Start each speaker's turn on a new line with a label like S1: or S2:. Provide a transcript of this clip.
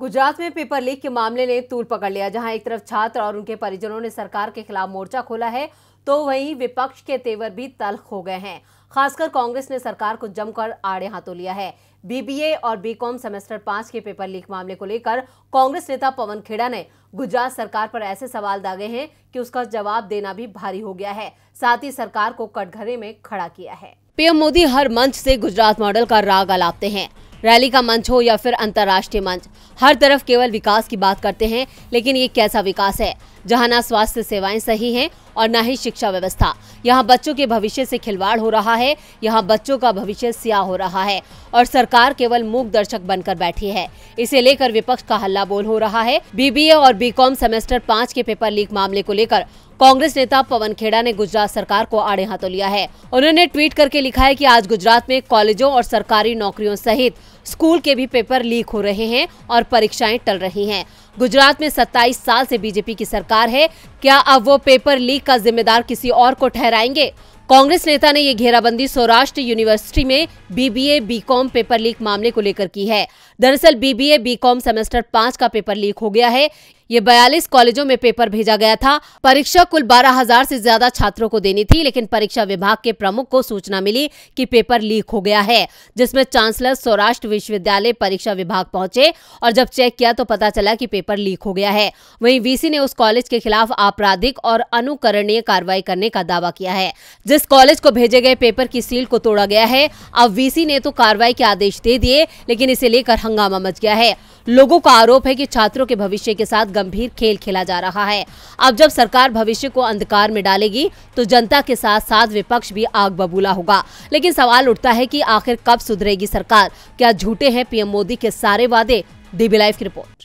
S1: गुजरात में paper leak के मामले ने तूल पकड़ लिया जहां एक तरफ छात्र और उनके परिजनों ने सरकार के खिलाफ मोर्चा खोला है तो वहीं विपक्ष के तेवर भी तल्ख हो गए हैं खासकर कांग्रेस ने सरकार को जमकर आड़े हाथों लिया है बीबीए और बीकॉम सेमेस्टर पांच के पेपर लीक मामले को लेकर कांग्रेस नेता पवन खेड़ा ने गुजरात सरकार पर ऐसे सवाल दागे हैं कि उसका जवाब देना भी भारी हो गया है साथ ही सरकार को कटघरे में खड़ा किया है पीएम मोदी हर मंच से गुजरात मॉडल का राग अलापते हैं रैली का मंच हो या फिर अंतर्राष्ट्रीय मंच हर तरफ केवल विकास की बात करते हैं लेकिन ये कैसा विकास है जहां ना स्वास्थ्य सेवाएं सही हैं और ना ही शिक्षा व्यवस्था यहां बच्चों के भविष्य से खिलवाड़ हो रहा है यहां बच्चों का भविष्य सियाह हो रहा है और सरकार केवल मूक दर्शक बनकर बैठी है इसे लेकर विपक्ष का हल्ला बोल हो रहा है बीबीए और बीकॉम सेमेस्टर पाँच के पेपर लीक मामले को लेकर कांग्रेस नेता पवन खेड़ा ने गुजरात सरकार को आड़े हाथों लिया है उन्होंने ट्वीट करके लिखा है की आज गुजरात में कॉलेजों और सरकारी नौकरियों सहित स्कूल के भी पेपर लीक हो रहे हैं और परीक्षाएं टल रही हैं गुजरात में 27 साल से बीजेपी की सरकार है क्या अब वो पेपर लीक का जिम्मेदार किसी और को ठहराएंगे कांग्रेस नेता ने ये घेराबंदी सौराष्ट्र यूनिवर्सिटी में बीबीए बीकॉम पेपर लीक मामले को लेकर की है दरअसल बीबीए बीकॉम सेमेस्टर पांच का पेपर लीक हो गया है ये बयालीस कॉलेजों में पेपर भेजा गया था परीक्षा कुल बारह हजार से ज्यादा छात्रों को देनी थी लेकिन परीक्षा विभाग के प्रमुख को सूचना मिली कि पेपर लीक हो गया है जिसमें चांसलर सौराष्ट्र विश्वविद्यालय परीक्षा विभाग पहुंचे और जब चेक किया तो पता चला कि पेपर लीक हो गया है वहीं वीसी ने उस कॉलेज के खिलाफ आपराधिक और अनुकरणीय कार्रवाई करने का दावा किया है जिस कॉलेज को भेजे गए पेपर की सील को तोड़ा गया है अब वीसी ने तो कार्रवाई के आदेश दे दिए लेकिन इसे लेकर हंगामा मच गया है लोगों का आरोप है कि छात्रों के भविष्य के साथ गंभीर खेल खेला जा रहा है अब जब सरकार भविष्य को अंधकार में डालेगी तो जनता के साथ साथ विपक्ष भी आग बबूला होगा लेकिन सवाल उठता है कि आखिर कब सुधरेगी सरकार क्या झूठे हैं पीएम मोदी के सारे वादे डीबी लाइव की रिपोर्ट